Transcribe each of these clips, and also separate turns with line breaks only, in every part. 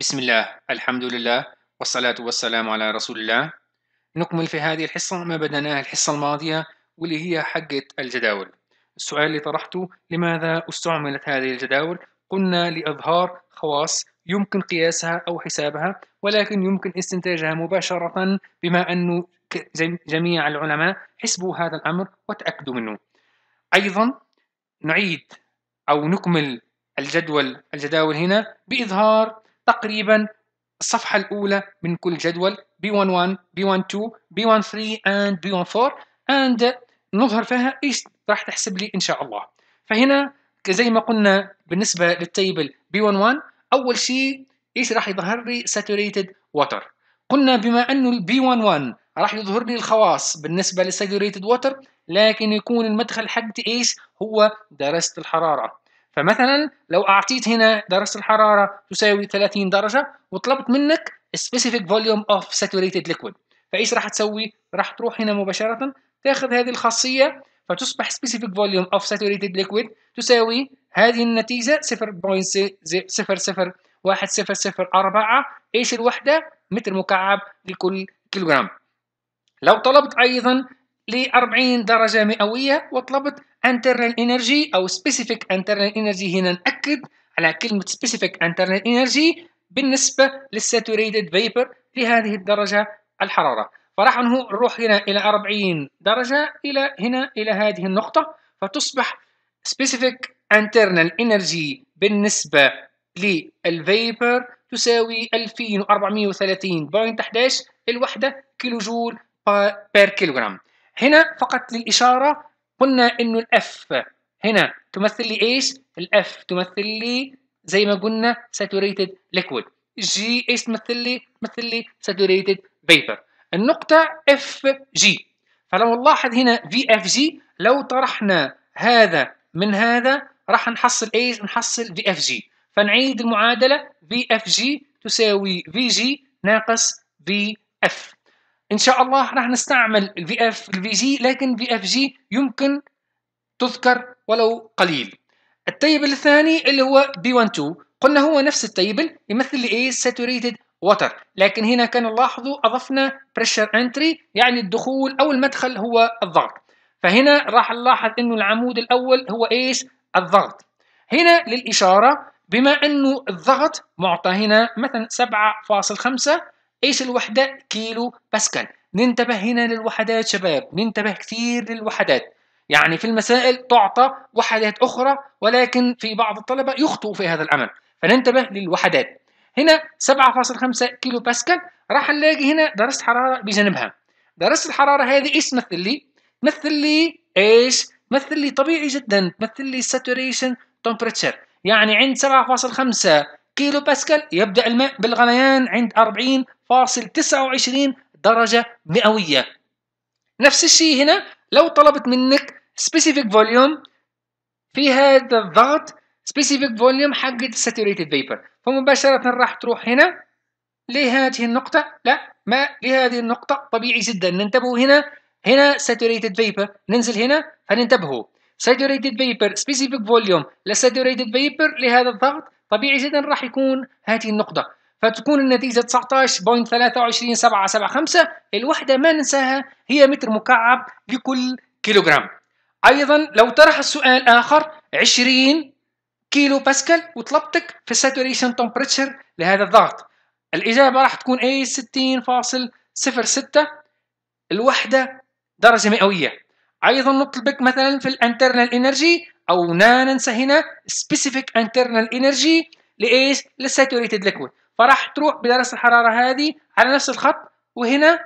بسم الله الحمد لله والصلاة والسلام على رسول الله نكمل في هذه الحصة ما بدأناه الحصة الماضية واللي هي حقة الجداول السؤال اللي طرحته لماذا استعملت هذه الجداول؟ قلنا لإظهار خواص يمكن قياسها أو حسابها ولكن يمكن استنتاجها مباشرة بما أن جميع العلماء حسبوا هذا الأمر وتأكدوا منه أيضا نعيد أو نكمل الجدول الجداول هنا بإظهار تقريبا الصفحة الأولى من كل جدول B11, B12, B13 and B14 and نظهر فيها ايش راح تحسب لي ان شاء الله فهنا زي ما قلنا بالنسبة للتيبل B11 أول شيء ايش راح يظهر لي saturated water قلنا بما أنه B11 راح يظهر لي الخواص بالنسبة للساتوريتد ووتر لكن يكون المدخل حقتي ايش هو درجة الحرارة فمثلا لو اعطيت هنا درجه الحراره تساوي 30 درجه وطلبت منك specific volume of saturated liquid فايش راح تسوي؟ راح تروح هنا مباشره تاخذ هذه الخاصيه فتصبح specific volume of saturated liquid تساوي هذه النتيجه 0.001004 ايش الوحده؟ متر مكعب لكل كيلوغرام لو طلبت ايضا ل 40 درجة مئوية وطلبت internal energy أو specific internal energy هنا نأكد على كلمة specific internal energy بالنسبة saturated vapor لهذه الدرجة الحرارة فراح نروح هنا إلى 40 درجة إلى هنا إلى هذه النقطة فتصبح specific internal energy بالنسبة للفيبر تساوي 2430.11 الوحدة كيلو جول بير كيلوغرام هنا فقط للإشارة قلنا إنه الأف هنا تمثل لي إيش؟ الأف تمثل لي زي ما قلنا saturated liquid جي إيش تمثل لي؟ تمثل لي saturated vapor النقطة اف جي فلو نلاحظ هنا في اف جي لو طرحنا هذا من هذا راح نحصل ايش؟ نحصل في اف جي فنعيد المعادلة في اف جي تساوي في جي ناقص في اف ان شاء الله راح نستعمل الفي اف الفي جي لكن في اف جي يمكن تذكر ولو قليل التيبل الثاني اللي هو بي 12 قلنا هو نفس التيبل يمثل لي ايه ساتوريتد ووتر لكن هنا كان لاحظوا اضفنا بريشر انتري يعني الدخول او المدخل هو الضغط فهنا راح نلاحظ انه العمود الاول هو ايش الضغط هنا للاشاره بما انه الضغط معطى هنا مثلا 7.5 ايش الوحده كيلو باسكال ننتبه هنا للوحدات شباب ننتبه كثير للوحدات يعني في المسائل تعطى وحدات اخرى ولكن في بعض الطلبه يخطئوا في هذا الامر فننتبه للوحدات هنا 7.5 كيلو باسكال راح نلاقي هنا درجه حراره بجانبها درجه الحراره هذه ايش تمثل لي تمثل لي ايش تمثل لي طبيعي جدا تمثل لي ساتوريشن تمبريتشر يعني عند 7.5 كيلو باسكال يبدا الماء بالغليان عند 40 فاصل 29 درجة مئوية نفس الشيء هنا لو طلبت منك specific volume في هذا الضغط specific volume حقة saturated vapor فمباشرة راح تروح هنا لهذه النقطة لا ما لهذه النقطة طبيعي جدا ننتبه هنا هنا saturated vapor ننزل هنا فننتبهوا saturated vapor specific volume saturated vapor لهذا الضغط طبيعي جدا راح يكون هذه النقطة فتكون النتيجة 19.23775 الوحدة ما ننساها هي متر مكعب لكل كيلوغرام أيضا لو طرح السؤال آخر 20 كيلو باسكال وطلبتك في الساتوريشن تمبريتشر لهذا الضغط الإجابة راح تكون اي 60.06 الوحدة درجة مئوية أيضا نطلبك مثلا في الانترنال انرجي أو لا ننسى هنا specific internal energy لإيش؟ للساتوريتد ليكويد فراح تروح بدرجة الحرارة هذه على نفس الخط وهنا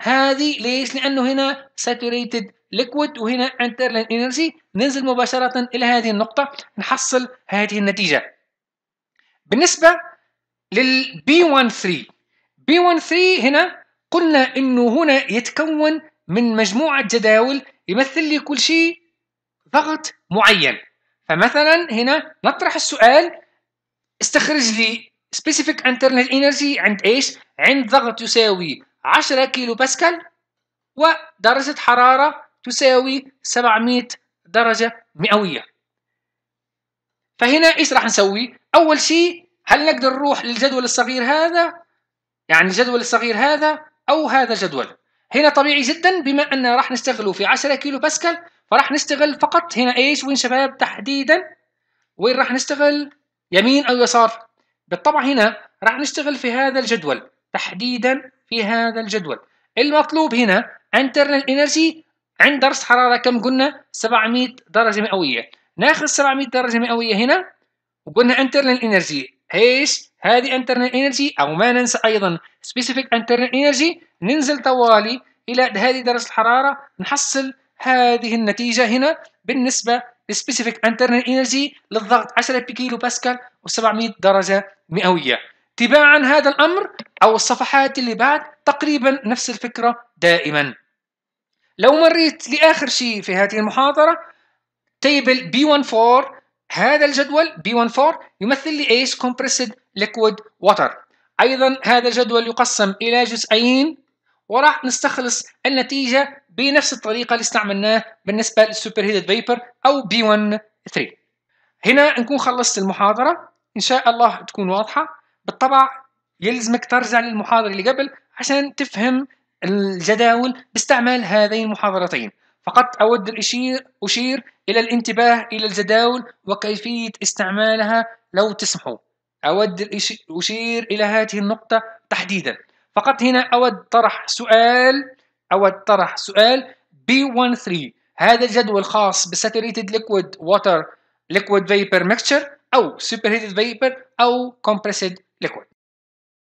هذه ليش؟ لأنه هنا saturated liquid وهنا internal energy ننزل مباشرة إلى هذه النقطة نحصل هذه النتيجة بالنسبة لل B13 B13 هنا قلنا أنه هنا يتكون من مجموعة جداول يمثل لي كل شيء ضغط معين فمثلا هنا نطرح السؤال استخرج لي سبيسيفيك انترنال انرجي عند ايش عند ضغط يساوي 10 كيلو باسكال ودرجة حرارة تساوي 700 درجة مئوية فهنا ايش راح نسوي اول شيء هل نقدر نروح للجدول الصغير هذا يعني الجدول الصغير هذا او هذا الجدول هنا طبيعي جدا بما ان راح نستغله في 10 كيلو باسكال فراح نشتغل فقط هنا ايش وين شباب تحديدا وين راح نشتغل يمين او يسار بالطبع هنا راح نشتغل في هذا الجدول تحديدا في هذا الجدول المطلوب هنا انترنال انرجي عند درجة حرارة كم قلنا 700 درجة مئوية ناخذ 700 درجة مئوية هنا وقلنا انترنال انرجي ايش هذه انترنال انرجي او ما ننسى ايضا سبيسيفيك انترنال انرجي ننزل طوالي الى هذه درجة الحرارة نحصل هذه النتيجة هنا بالنسبة السبيسيفيك انترنال انرجي للضغط 10 بكيلو باسكال و700 درجه مئويه تباعا هذا الامر او الصفحات اللي بعد تقريبا نفس الفكره دائما لو مريت لاخر شيء في هذه المحاضره تيبل b 14 هذا الجدول b 14 يمثل لي ايش كومبريسد ليكويد ووتر ايضا هذا الجدول يقسم الى جزئين وراح نستخلص النتيجه بنفس الطريقه اللي استعملناه بالنسبه للسوبر هيتد فيبر او بي 1 3 هنا نكون خلصت المحاضره ان شاء الله تكون واضحه بالطبع يلزمك ترجع للمحاضره اللي قبل عشان تفهم الجداول باستعمال هذين المحاضرتين فقط أود الإشير أشير إلى الانتباه إلى الجداول وكيفية استعمالها لو تسمحوا أود أشير إلى هذه النقطة تحديدا فقط هنا أود طرح سؤال او طرح سؤال b 13 هذا الجدول خاص بساتوريتد ليكويد ووتر ليكويد فيبر ميكشر او سوبر هيتد فيبر او كومبريسد ليكويد